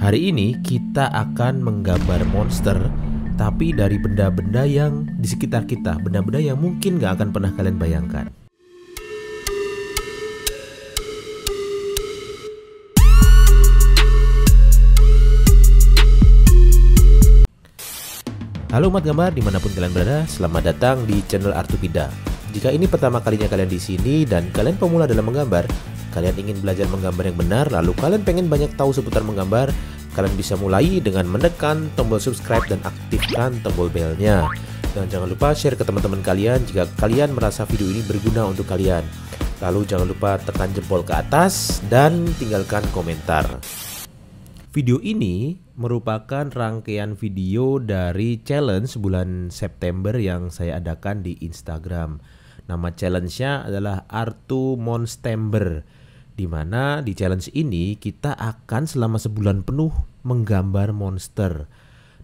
Hari ini kita akan menggambar monster tapi dari benda-benda yang di sekitar kita, benda-benda yang mungkin gak akan pernah kalian bayangkan. Halo umat gambar dimanapun kalian berada, selamat datang di channel Artupida. Jika ini pertama kalinya kalian di sini dan kalian pemula dalam menggambar, Kalian ingin belajar menggambar yang benar, lalu kalian pengen banyak tahu seputar menggambar, kalian bisa mulai dengan menekan tombol subscribe dan aktifkan tombol belnya. Dan jangan lupa share ke teman-teman kalian jika kalian merasa video ini berguna untuk kalian. Lalu jangan lupa tekan jempol ke atas dan tinggalkan komentar. Video ini merupakan rangkaian video dari challenge bulan September yang saya adakan di Instagram. Nama challenge-nya adalah Artu Monstember di mana di challenge ini kita akan selama sebulan penuh menggambar monster.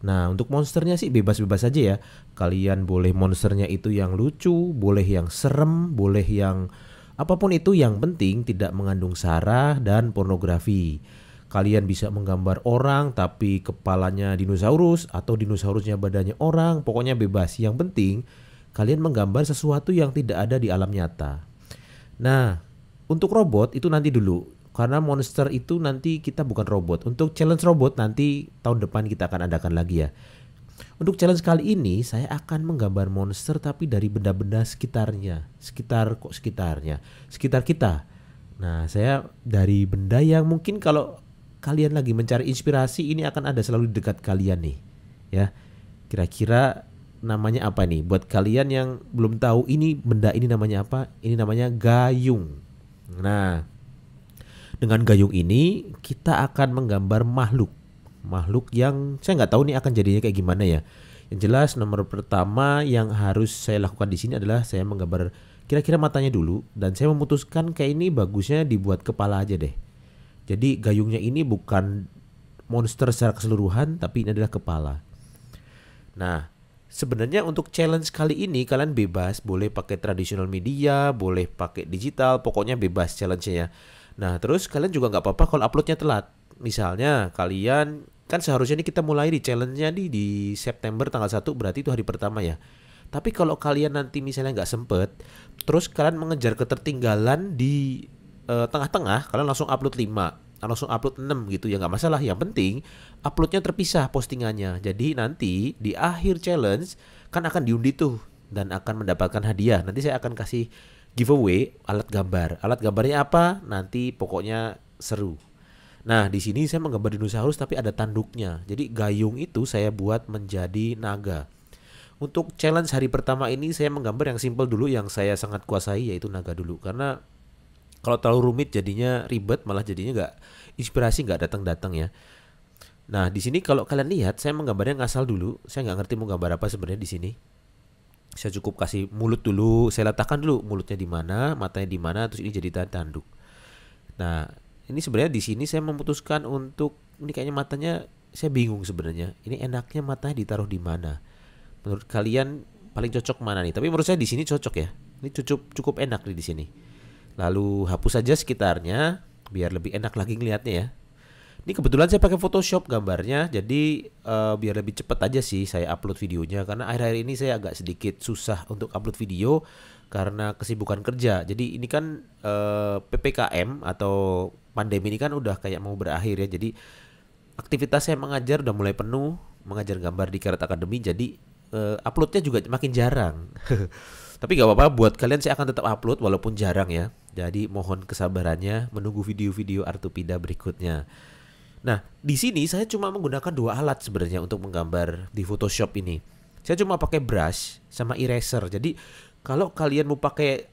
Nah, untuk monsternya sih bebas-bebas aja ya. Kalian boleh monsternya itu yang lucu, boleh yang serem, boleh yang apapun itu yang penting tidak mengandung sara dan pornografi. Kalian bisa menggambar orang tapi kepalanya dinosaurus atau dinosaurusnya badannya orang, pokoknya bebas. Yang penting kalian menggambar sesuatu yang tidak ada di alam nyata. Nah, untuk robot itu nanti dulu karena monster itu nanti kita bukan robot. Untuk challenge robot nanti tahun depan kita akan adakan lagi ya. Untuk challenge kali ini saya akan menggambar monster tapi dari benda-benda sekitarnya, sekitar kok sekitarnya, sekitar kita. Nah, saya dari benda yang mungkin kalau kalian lagi mencari inspirasi ini akan ada selalu di dekat kalian nih. Ya. Kira-kira namanya apa nih? Buat kalian yang belum tahu ini benda ini namanya apa? Ini namanya gayung Nah, dengan gayung ini kita akan menggambar makhluk. Makhluk yang saya nggak tahu nih akan jadinya kayak gimana ya. Yang jelas nomor pertama yang harus saya lakukan di sini adalah saya menggambar kira-kira matanya dulu dan saya memutuskan kayak ini bagusnya dibuat kepala aja deh. Jadi gayungnya ini bukan monster secara keseluruhan tapi ini adalah kepala. Nah, Sebenarnya untuk challenge kali ini kalian bebas, boleh pakai tradisional media, boleh pakai digital, pokoknya bebas challenge-nya. Ya. Nah terus kalian juga nggak apa-apa kalau uploadnya telat. Misalnya kalian kan seharusnya ini kita mulai di challenge-nya di, di September tanggal 1 berarti itu hari pertama ya. Tapi kalau kalian nanti misalnya nggak sempet, terus kalian mengejar ketertinggalan di eh, tengah-tengah, kalian langsung upload 5 Nah, langsung upload 6 gitu ya nggak masalah yang penting uploadnya terpisah postingannya jadi nanti di akhir challenge kan akan diundi tuh dan akan mendapatkan hadiah nanti saya akan kasih giveaway alat gambar alat gambarnya apa nanti pokoknya seru Nah, di sini saya menggambar dinosaurus tapi ada tanduknya. Jadi gayung itu saya buat menjadi naga. Untuk challenge hari pertama ini saya menggambar yang simple dulu yang saya sangat kuasai yaitu naga dulu karena kalau terlalu rumit jadinya ribet, malah jadinya nggak inspirasi nggak datang-datang ya. Nah di sini kalau kalian lihat, saya menggambarnya ngasal dulu. Saya nggak ngerti mau gambar apa sebenarnya di sini. Saya cukup kasih mulut dulu, saya letakkan dulu mulutnya di mana, matanya di mana, terus ini jadi tanduk. Nah ini sebenarnya di sini saya memutuskan untuk ini kayaknya matanya saya bingung sebenarnya. Ini enaknya matanya ditaruh di mana? Menurut kalian paling cocok mana nih? Tapi menurut saya di sini cocok ya. Ini cukup cukup enak nih di sini. Lalu hapus saja sekitarnya biar lebih enak lagi ngelihatnya ya. Ini kebetulan saya pakai Photoshop gambarnya, jadi uh, biar lebih cepat aja sih saya upload videonya karena akhir-akhir ini saya agak sedikit susah untuk upload video karena kesibukan kerja. Jadi ini kan uh, eh, ppkm atau pandemi ini kan udah kayak mau berakhir ya, jadi aktivitas saya mengajar udah mulai penuh, mengajar gambar di Karat Academy, jadi uh, uploadnya juga makin jarang. Tapi gak apa-apa, buat kalian saya akan tetap upload walaupun jarang ya. Jadi mohon kesabarannya menunggu video-video Artupida berikutnya. Nah, di sini saya cuma menggunakan dua alat sebenarnya untuk menggambar di Photoshop ini. Saya cuma pakai brush sama eraser. Jadi kalau kalian mau pakai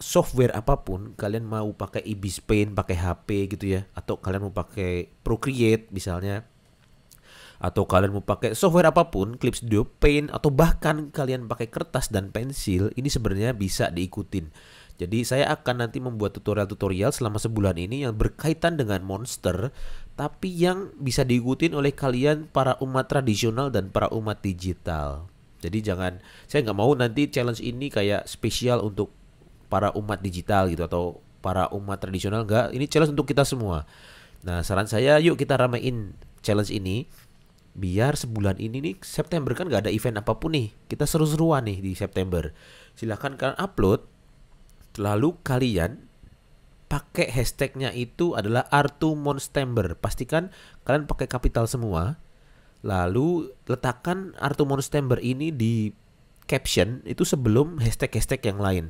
software apapun, kalian mau pakai Ibis Paint, pakai HP gitu ya, atau kalian mau pakai Procreate misalnya, atau kalian mau pakai software apapun, Clip Studio Paint atau bahkan kalian pakai kertas dan pensil, ini sebenarnya bisa diikutin. Jadi saya akan nanti membuat tutorial-tutorial selama sebulan ini yang berkaitan dengan monster tapi yang bisa diikutin oleh kalian para umat tradisional dan para umat digital. Jadi jangan saya nggak mau nanti challenge ini kayak spesial untuk para umat digital gitu atau para umat tradisional nggak. Ini challenge untuk kita semua. Nah, saran saya yuk kita ramein challenge ini biar sebulan ini nih September kan nggak ada event apapun nih kita seru-seruan nih di September silahkan kalian upload Lalu kalian pakai hashtagnya itu adalah Artu Monstember. Pastikan kalian pakai kapital semua. Lalu letakkan Artu Monstember ini di caption itu sebelum hashtag-hashtag yang lain.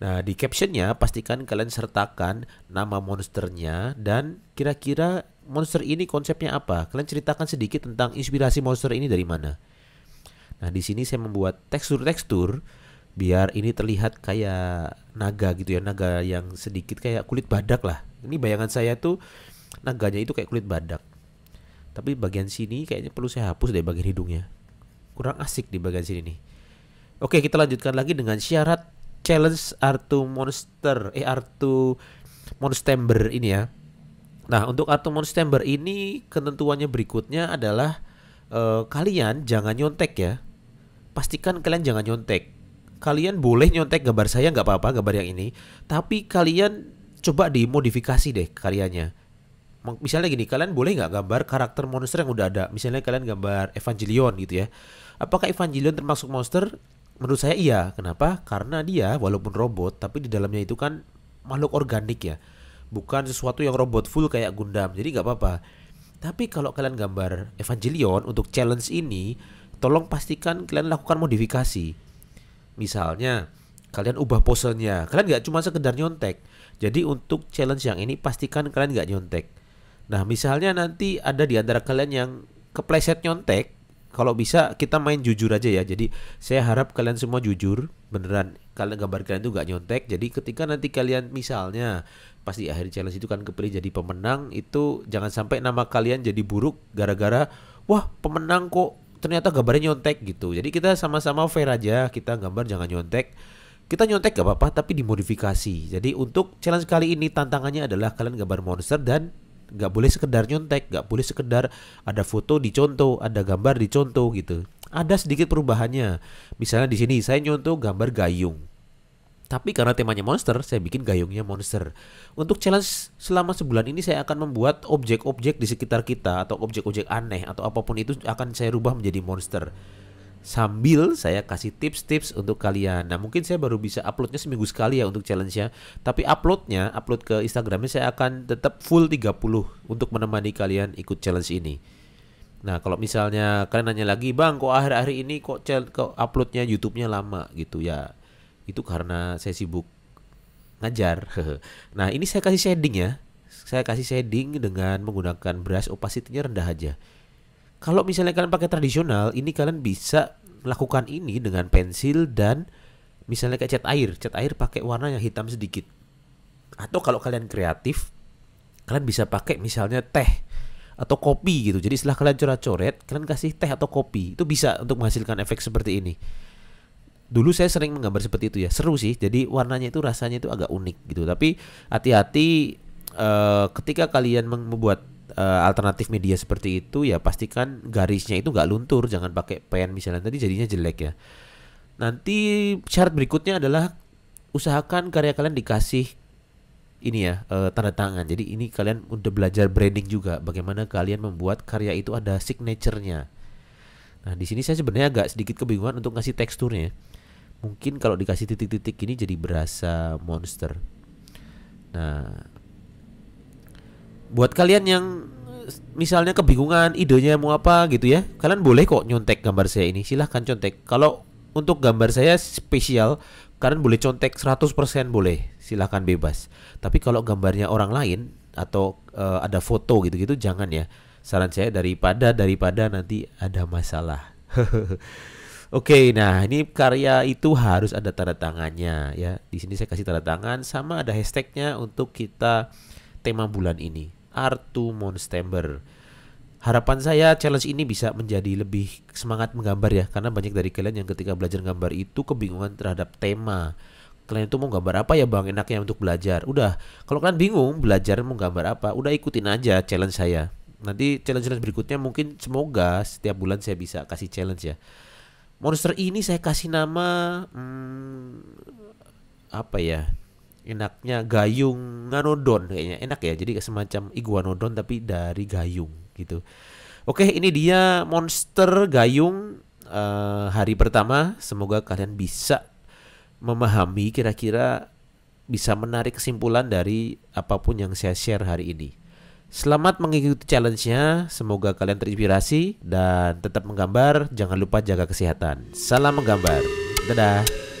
Nah, di captionnya pastikan kalian sertakan nama monsternya dan kira-kira monster ini konsepnya apa. Kalian ceritakan sedikit tentang inspirasi monster ini dari mana. Nah, di sini saya membuat tekstur-tekstur biar ini terlihat kayak naga gitu ya naga yang sedikit kayak kulit badak lah ini bayangan saya tuh naganya itu kayak kulit badak tapi bagian sini kayaknya perlu saya hapus deh bagian hidungnya kurang asik di bagian sini nih oke kita lanjutkan lagi dengan syarat challenge Artu Monster eh Artu monster ini ya nah untuk Artu monster ini ketentuannya berikutnya adalah eh, kalian jangan nyontek ya pastikan kalian jangan nyontek kalian boleh nyontek gambar saya nggak apa-apa gambar yang ini tapi kalian coba dimodifikasi deh karyanya misalnya gini kalian boleh nggak gambar karakter monster yang udah ada misalnya kalian gambar Evangelion gitu ya apakah Evangelion termasuk monster menurut saya iya kenapa karena dia walaupun robot tapi di dalamnya itu kan makhluk organik ya bukan sesuatu yang robot full kayak Gundam jadi nggak apa-apa tapi kalau kalian gambar Evangelion untuk challenge ini tolong pastikan kalian lakukan modifikasi Misalnya kalian ubah posenya. Kalian nggak cuma sekedar nyontek. Jadi untuk challenge yang ini pastikan kalian nggak nyontek. Nah misalnya nanti ada di antara kalian yang kepleset nyontek, kalau bisa kita main jujur aja ya. Jadi saya harap kalian semua jujur, beneran kalian gambar kalian itu nggak nyontek. Jadi ketika nanti kalian misalnya pas di akhir challenge itu kan kepilih jadi pemenang, itu jangan sampai nama kalian jadi buruk gara-gara wah pemenang kok ternyata gambarnya nyontek gitu jadi kita sama-sama fair aja kita gambar jangan nyontek kita nyontek gak apa-apa tapi dimodifikasi jadi untuk challenge kali ini tantangannya adalah kalian gambar monster dan gak boleh sekedar nyontek gak boleh sekedar ada foto dicontoh ada gambar dicontoh gitu ada sedikit perubahannya misalnya di sini saya nyontoh gambar gayung tapi karena temanya monster, saya bikin gayungnya monster. Untuk challenge selama sebulan ini saya akan membuat objek-objek di sekitar kita atau objek-objek aneh atau apapun itu akan saya rubah menjadi monster. Sambil saya kasih tips-tips untuk kalian. Nah mungkin saya baru bisa uploadnya seminggu sekali ya untuk challenge-nya. Tapi uploadnya, upload ke Instagramnya saya akan tetap full 30 untuk menemani kalian ikut challenge ini. Nah kalau misalnya kalian nanya lagi, bang kok akhir-akhir ini kok, kok uploadnya YouTube-nya lama gitu ya itu karena saya sibuk ngajar. nah, ini saya kasih shading ya. Saya kasih shading dengan menggunakan brush opacity-nya rendah aja. Kalau misalnya kalian pakai tradisional, ini kalian bisa melakukan ini dengan pensil dan misalnya kayak cat air, cat air pakai warna yang hitam sedikit. Atau kalau kalian kreatif, kalian bisa pakai misalnya teh atau kopi gitu. Jadi setelah kalian coret-coret, kalian kasih teh atau kopi. Itu bisa untuk menghasilkan efek seperti ini dulu saya sering menggambar seperti itu ya seru sih jadi warnanya itu rasanya itu agak unik gitu tapi hati-hati uh, ketika kalian membuat eh, alternatif media seperti itu ya pastikan garisnya itu nggak luntur jangan pakai pen misalnya tadi jadinya jelek ya nanti syarat berikutnya adalah usahakan karya kalian dikasih ini ya eh, tanda tangan. Jadi ini kalian udah belajar branding juga bagaimana kalian membuat karya itu ada signaturenya. Nah, di sini saya sebenarnya agak sedikit kebingungan untuk ngasih teksturnya. Ya mungkin kalau dikasih titik-titik ini jadi berasa monster. Nah, buat kalian yang misalnya kebingungan idenya mau apa gitu ya, kalian boleh kok nyontek gambar saya ini. Silahkan contek. Kalau untuk gambar saya spesial, kalian boleh contek 100% boleh. Silahkan bebas. Tapi kalau gambarnya orang lain atau uh, ada foto gitu-gitu jangan ya. Saran saya daripada daripada nanti ada masalah. Oke, okay, nah ini karya itu harus ada tanda tangannya ya. Di sini saya kasih tanda tangan sama ada hashtagnya untuk kita tema bulan ini. Artu Monstember. Harapan saya challenge ini bisa menjadi lebih semangat menggambar ya, karena banyak dari kalian yang ketika belajar gambar itu kebingungan terhadap tema. Kalian itu mau gambar apa ya bang enaknya untuk belajar? Udah, kalau kalian bingung belajar mau gambar apa, udah ikutin aja challenge saya. Nanti challenge-challenge berikutnya mungkin semoga setiap bulan saya bisa kasih challenge ya monster ini saya kasih nama hmm, apa ya enaknya gayung nganodon kayaknya enak ya jadi semacam iguanodon tapi dari gayung gitu oke ini dia monster gayung uh, hari pertama semoga kalian bisa memahami kira-kira bisa menarik kesimpulan dari apapun yang saya share hari ini Selamat mengikuti challenge-nya. Semoga kalian terinspirasi dan tetap menggambar. Jangan lupa jaga kesehatan. Salam menggambar. Dadah.